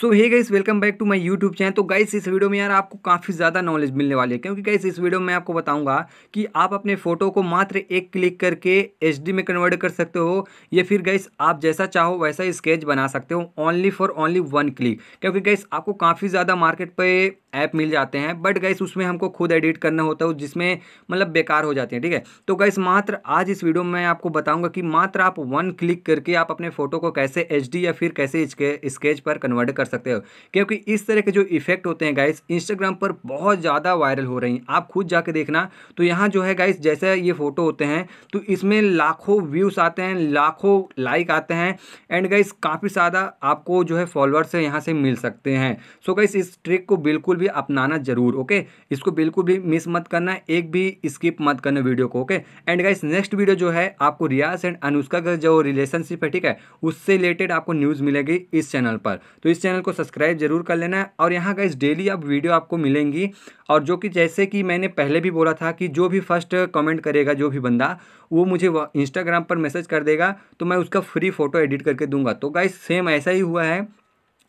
so hey guys welcome back to my YouTube channel तो guys इस video में यार आपको काफ़ी ज़्यादा नॉलेज मिलने वाली है क्योंकि गाइस इस वीडियो में आपको बताऊंगा कि आप अपने फ़ोटो को मात्र एक क्लिक करके एचडी में कन्वर्ट कर सकते हो या फिर गाइस आप जैसा चाहो वैसा स्केच बना सकते हो only for only one click क्योंकि गाइस आपको काफ़ी ज़्यादा मार्केट पर ऐप मिल जाते हैं बट गैस उसमें हमको खुद एडिट करना होता है जिसमें मतलब बेकार हो जाते हैं ठीक है तो गैस मात्र आज इस वीडियो में आपको बताऊंगा कि मात्र आप वन क्लिक करके आप अपने फ़ोटो को कैसे एच या फिर कैसे स्केच पर कन्वर्ट कर सकते हो क्योंकि इस तरह के जो इफेक्ट होते हैं गाइस इंस्टाग्राम पर बहुत ज़्यादा वायरल हो रही हैं आप खुद जाके देखना तो यहाँ जो है गाइस जैसे ये फ़ोटो होते हैं तो इसमें लाखों व्यूज़ आते हैं लाखों लाइक आते हैं एंड गाइस काफ़ी ज़्यादा आपको जो है फॉलोअर्स यहाँ से मिल सकते हैं सो so गाइस इस ट्रिक को बिल्कुल भी भी अपनाना जरूर ओके इसको बिल्कुल भी मिस मत करना एक भी स्किप मत करना वीडियो को okay and guys next video जो है आपको रियाज एंड अनुष्का का जो रिलेशनशिप है ठीक है उससे रिलेटेड आपको न्यूज़ मिलेगी इस चैनल पर तो इस चैनल को सब्सक्राइब जरूर कर लेना है और यहाँ गाइस डेली आप वीडियो आपको मिलेंगी और जो कि जैसे कि मैंने पहले भी बोला था कि जो भी फर्स्ट कमेंट करेगा जो भी बंदा वो मुझे इंस्टाग्राम पर मैसेज कर देगा तो मैं उसका फ्री फोटो एडिट करके दूंगा तो गाइस सेम ऐसा ही हुआ है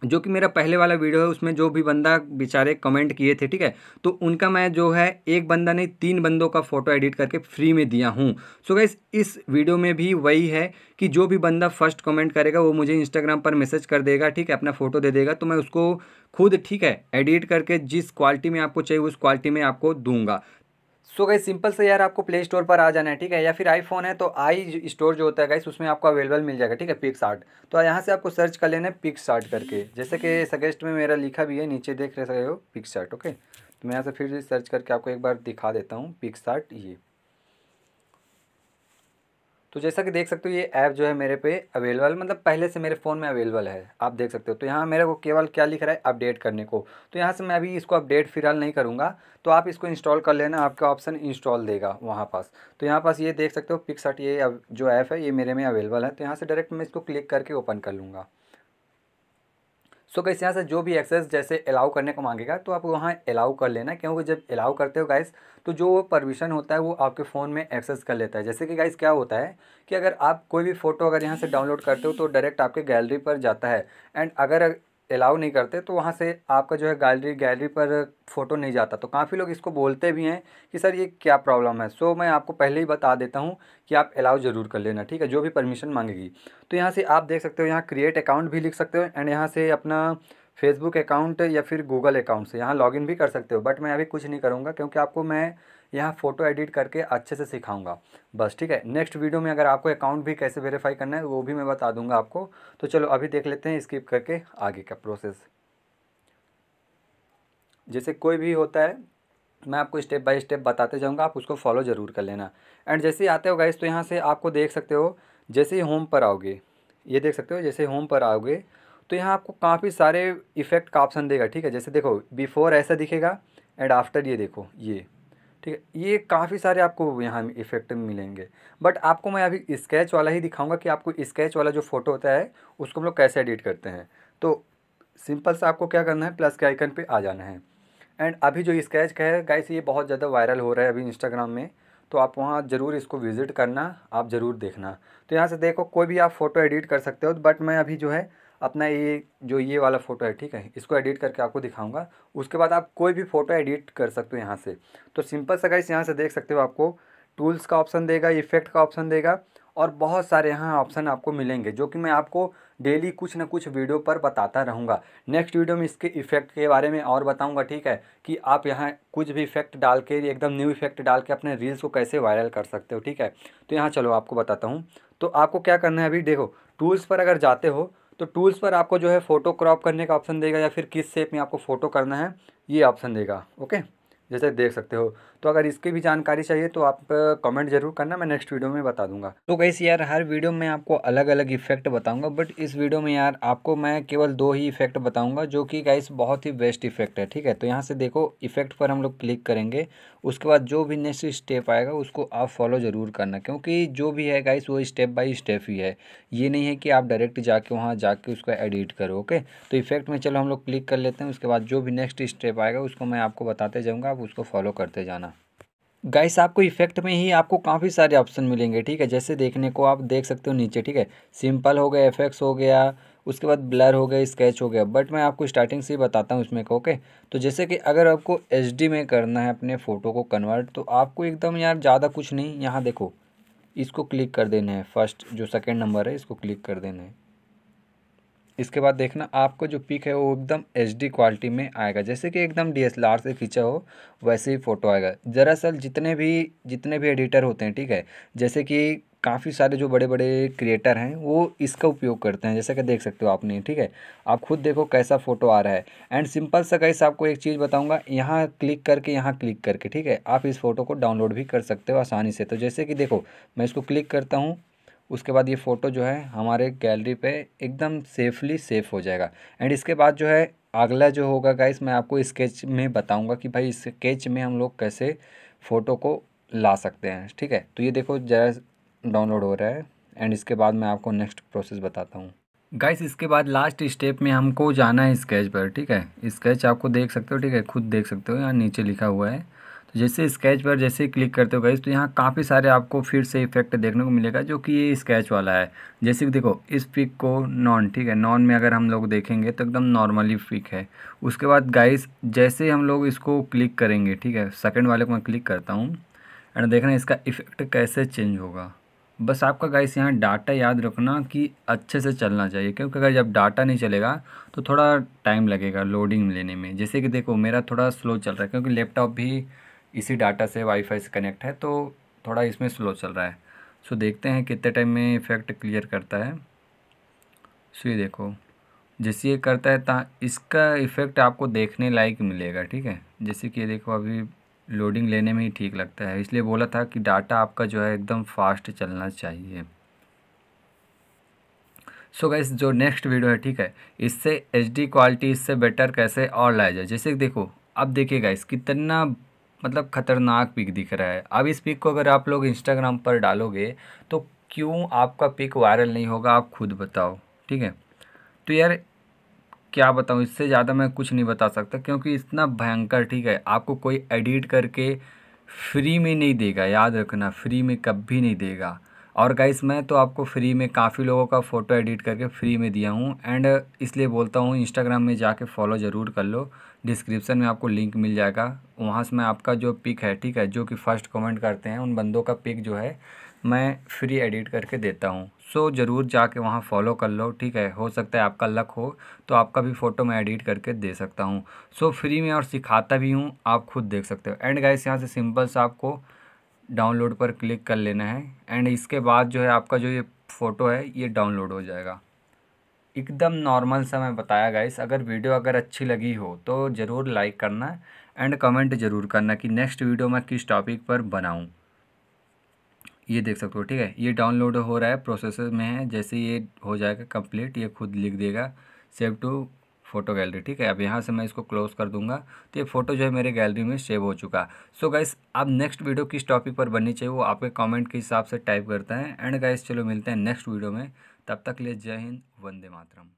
जो कि मेरा पहले वाला वीडियो है उसमें जो भी बंदा बेचारे कमेंट किए थे ठीक है तो उनका मैं जो है एक बंदा नहीं तीन बंदों का फ़ोटो एडिट करके फ्री में दिया हूँ सो गैस इस वीडियो में भी वही है कि जो भी बंदा फर्स्ट कमेंट करेगा वो मुझे इंस्टाग्राम पर मैसेज कर देगा ठीक है अपना फ़ोटो दे देगा तो मैं उसको खुद ठीक है एडिट करके जिस क्वालिटी में आपको चाहिए उस क्वालिटी में आपको दूंगा सो गई सिंपल से यार आपको प्ले स्टोर पर आ जाना है ठीक है या फिर आईफोन है तो आई स्टोर जो होता है गाइस उसमें आपको अवेलेबल मिल जाएगा ठीक है पिक्स आर्ट तो यहाँ से आपको सर्च कर लेना है पिक्स आर्ट करके जैसे कि सजेस्ट में मेरा लिखा भी है नीचे देख रहे हो पिक्स आर्ट ओके तो मैं यहाँ से फिर सर्च करके आपको एक बार दिखा देता हूँ पिक्स आर्ट ये तो जैसा कि देख सकते हो ये ऐप जो है मेरे पे अवेलेबल मतलब पहले से मेरे फ़ोन में अवेलेबल है आप देख सकते हो तो यहाँ मेरे को केवल क्या लिख रहा है अपडेट करने को तो यहाँ से मैं अभी इसको अपडेट फिलहाल नहीं करूँगा तो आप इसको इंस्टॉल कर लेना आपका ऑप्शन इंस्टॉल देगा वहाँ पास तो यहाँ पास ये देख सकते हो पिक्सट ये जो ऐप है ये मेरे में अवेलेबल है तो यहाँ से डायरेक्ट मैं इसको क्लिक करके ओपन कर लूँगा सो तो गैस यहाँ से जो भी एक्सेस जैसे अलाउ करने को मांगेगा तो आप वहाँ अलाउ कर लेना क्योंकि जब अलाउ करते हो गाइस तो जो परमिशन होता है वो आपके फ़ोन में एक्सेस कर लेता है जैसे कि गाइस क्या होता है कि अगर आप कोई भी फ़ोटो अगर यहाँ से डाउनलोड करते हो तो डायरेक्ट आपके गैलरी पर जाता है एंड अगर अलाउ नहीं करते तो वहाँ से आपका जो है गैलरी गैलरी पर फ़ोटो नहीं जाता तो काफ़ी लोग इसको बोलते भी हैं कि सर ये क्या प्रॉब्लम है सो मैं आपको पहले ही बता देता हूँ कि आप अलाउ ज़रूर कर लेना ठीक है जो भी परमिशन मांगेगी तो यहाँ से आप देख सकते हो यहाँ क्रिएट अकाउंट भी लिख सकते हो एंड यहाँ से अपना फेसबुक अकाउंट या फिर गूगल अकाउंट से यहाँ लॉगिन भी कर सकते हो बट मैं अभी कुछ नहीं करूँगा क्योंकि आपको मैं यहाँ फ़ोटो एडिट करके अच्छे से सिखाऊंगा बस ठीक है नेक्स्ट वीडियो में अगर आपको अकाउंट भी कैसे वेरीफाई करना है वो भी मैं बता दूंगा आपको तो चलो अभी देख लेते हैं स्किप करके आगे का प्रोसेस जैसे कोई भी होता है मैं आपको स्टेप बाय स्टेप बताते जाऊँगा आप उसको फॉलो ज़रूर कर लेना एंड जैसे ही आते हो गाइस तो यहाँ से आपको देख सकते हो जैसे ही होम पर आओगे ये देख सकते हो जैसे होम पर आओगे तो यहाँ आपको काफ़ी सारे इफ़ेक्ट का ऑप्शन देगा ठीक है जैसे देखो बिफ़ोर ऐसा दिखेगा एंड आफ्टर ये देखो ये ठीक है ये काफ़ी सारे आपको यहाँ इफ़ेक्ट मिलेंगे बट आपको मैं अभी स्केच वाला ही दिखाऊंगा कि आपको स्केच वाला जो फ़ोटो होता है उसको हम लोग कैसे एडिट करते हैं तो सिंपल से आपको क्या करना है प्लस के आइकन पे आ जाना है एंड अभी जो स्केच का है गाइस ये बहुत ज़्यादा वायरल हो रहा है अभी इंस्टाग्राम में तो आप वहाँ ज़रूर इसको विज़िट करना आप ज़रूर देखना तो यहाँ से देखो कोई भी आप फ़ोटो एडिट कर सकते हो बट मैं अभी जो है अपना ये जो ये वाला फ़ोटो है ठीक है इसको एडिट करके आपको दिखाऊंगा उसके बाद आप कोई भी फ़ोटो एडिट कर सकते हो यहाँ से तो सिंपल सा गाइस यहाँ से देख सकते हो आपको टूल्स का ऑप्शन देगा इफेक्ट का ऑप्शन देगा और बहुत सारे यहाँ ऑप्शन आपको मिलेंगे जो कि मैं आपको डेली कुछ ना कुछ वीडियो पर बताता रहूँगा नेक्स्ट वीडियो में इसके इफेक्ट के बारे में और बताऊँगा ठीक है कि आप यहाँ कुछ भी इफेक्ट डाल के एकदम न्यू इफेक्ट डाल के अपने रील्स को कैसे वायरल कर सकते हो ठीक है तो यहाँ चलो आपको बताता हूँ तो आपको क्या करना है अभी देखो टूल्स पर अगर जाते हो तो टूल्स पर आपको जो है फ़ोटो क्रॉप करने का ऑप्शन देगा या फिर किस शेप में आपको फ़ोटो करना है ये ऑप्शन देगा ओके जैसे देख सकते हो तो अगर इसकी भी जानकारी चाहिए तो आप कमेंट जरूर करना मैं नेक्स्ट वीडियो में बता दूंगा तो कैसे यार हर वीडियो में आपको अलग अलग इफेक्ट बताऊंगा बट इस वीडियो में यार आपको मैं केवल दो ही इफेक्ट बताऊंगा जो कि गाइस बहुत ही बेस्ट इफेक्ट है ठीक है तो यहाँ से देखो इफेक्ट पर हम लोग क्लिक करेंगे उसके बाद जो भी नेक्स्ट स्टेप आएगा उसको आप फॉलो ज़रूर करना क्योंकि जो भी है गाइस वो स्टेप बाई स्टेप ही है ये नहीं है कि आप डायरेक्ट जाके वहाँ जाके उसको एडिट करो ओके तो इफेक्ट में चलो हम लोग क्लिक कर लेते हैं उसके बाद जो भी नेक्स्ट स्टेप आएगा उसको मैं आपको बताते जाऊँगा आप उसको फॉलो करते जाना गाइस आपको इफेक्ट में ही आपको काफ़ी सारे ऑप्शन मिलेंगे ठीक है जैसे देखने को आप देख सकते हो नीचे ठीक है सिंपल हो गया एफेक्ट्स हो गया उसके बाद ब्लर हो गया स्केच हो गया बट मैं आपको स्टार्टिंग से ही बताता हूँ को ओके तो जैसे कि अगर आपको एच में करना है अपने फ़ोटो को कन्वर्ट तो आपको एकदम यार ज़्यादा कुछ नहीं यहाँ देखो इसको क्लिक कर देना है फर्स्ट जो सेकेंड नंबर है इसको क्लिक कर देना है इसके बाद देखना आपको जो पिक है वो एकदम एचडी क्वालिटी में आएगा जैसे कि एकदम डीएसएलआर से खींचा हो वैसे ही फ़ोटो आएगा दरअसल जितने भी जितने भी एडिटर होते हैं ठीक है जैसे कि काफ़ी सारे जो बड़े बड़े क्रिएटर हैं वो इसका उपयोग करते हैं जैसा कि देख सकते हो आपने ठीक है आप खुद देखो कैसा फ़ोटो आ रहा है एंड सिंपल सा कैसे आपको एक चीज़ बताऊंगा यहाँ क्लिक करके यहाँ क्लिक करके ठीक है आप इस फ़ोटो को डाउनलोड भी कर सकते हो आसानी से तो जैसे कि देखो मैं इसको क्लिक करता हूँ उसके बाद ये फ़ोटो जो है हमारे गैलरी पे एकदम सेफली सेफ हो जाएगा एंड इसके बाद जो है अगला जो होगा गाइस मैं आपको स्केच में बताऊंगा कि भाई स्केच में हम लोग कैसे फ़ोटो को ला सकते हैं ठीक है तो ये देखो जरा डाउनलोड हो रहा है एंड इसके बाद मैं आपको नेक्स्ट प्रोसेस बताता हूँ गाइस इसके बाद लास्ट स्टेप में हमको जाना है स्केच पर ठीक है स्केच आपको देख सकते हो ठीक है खुद देख सकते हो यहाँ नीचे लिखा हुआ है तो जैसे स्केच पर जैसे क्लिक करते हो गई तो यहाँ काफ़ी सारे आपको फिर से इफेक्ट देखने को मिलेगा जो कि ये स्केच वाला है जैसे कि देखो इस पिक को नॉन ठीक है नॉन में अगर हम लोग देखेंगे तो एकदम नॉर्मली पिक है उसके बाद गाइस जैसे हम लोग इसको क्लिक करेंगे ठीक है सेकेंड वाले को मैं क्लिक करता हूँ एंड देखना इसका इफेक्ट कैसे चेंज होगा बस आपका गाइस यहाँ डाटा याद रखना कि अच्छे से चलना चाहिए क्योंकि अगर जब डाटा नहीं चलेगा तो थोड़ा टाइम लगेगा लोडिंग लेने में जैसे कि देखो मेरा थोड़ा स्लो चल रहा है क्योंकि लैपटॉप भी इसी डाटा से वाईफाई से कनेक्ट है तो थोड़ा इसमें स्लो चल रहा है सो देखते हैं कितने टाइम में इफेक्ट क्लियर करता है सो ये देखो जैसे ये करता है ता इसका इफ़ेक्ट आपको देखने लायक मिलेगा ठीक है जैसे कि ये देखो अभी लोडिंग लेने में ही ठीक लगता है इसलिए बोला था कि डाटा आपका जो है एकदम फास्ट चलना चाहिए सो so गैस जो नेक्स्ट वीडियो है ठीक है इससे एच क्वालिटी इससे बेटर कैसे और लाया जाए जैसे देखो अब देखिए गाइस कितना मतलब ख़तरनाक पिक दिख रहा है अब इस पिक को अगर आप लोग इंस्टाग्राम पर डालोगे तो क्यों आपका पिक वायरल नहीं होगा आप खुद बताओ ठीक है तो यार क्या बताऊँ इससे ज़्यादा मैं कुछ नहीं बता सकता क्योंकि इतना भयंकर ठीक है आपको कोई एडिट करके फ्री में नहीं देगा याद रखना फ्री में कभी नहीं देगा और गाइस मैं तो आपको फ्री में काफ़ी लोगों का फ़ोटो एडिट करके फ्री में दिया हूँ एंड इसलिए बोलता हूँ इंस्टाग्राम में जाके फॉलो ज़रूर कर लो डिस्क्रिप्शन में आपको लिंक मिल जाएगा वहाँ से मैं आपका जो पिक है ठीक है जो कि फ़र्स्ट कमेंट करते हैं उन बंदों का पिक जो है मैं फ्री एडिट करके देता हूँ सो ज़रूर जाके वहाँ फॉलो कर लो ठीक है हो सकता है आपका लक हो तो आपका भी फ़ोटो मैं एडिट करके दे सकता हूँ सो फ्री में और सिखाता भी हूँ आप खुद देख सकते हो एंड गाइस यहाँ से सिंपल सा आपको डाउनलोड पर क्लिक कर लेना है एंड इसके बाद जो है आपका जो ये फ़ोटो है ये डाउनलोड हो जाएगा एकदम नॉर्मल सा मैं बताया गया अगर वीडियो अगर अच्छी लगी हो तो ज़रूर लाइक करना एंड कमेंट ज़रूर करना कि नेक्स्ट वीडियो मैं किस टॉपिक पर बनाऊँ ये देख सकते हो ठीक है ये डाउनलोड हो रहा है प्रोसेसर में है जैसे ये हो जाएगा कंप्लीट ये खुद लिख देगा सेव टू फोटो गैलरी ठीक है अब यहाँ से मैं इसको क्लोज कर दूंगा तो ये फोटो जो है मेरे गैलरी में सेव हो चुका सो गाइस अब नेक्स्ट वीडियो किस टॉपिक पर बननी चाहिए वो आपके कमेंट के हिसाब से टाइप करते हैं एंड गाइस चलो मिलते हैं नेक्स्ट वीडियो में तब तक ले जय हिंद वंदे मातरम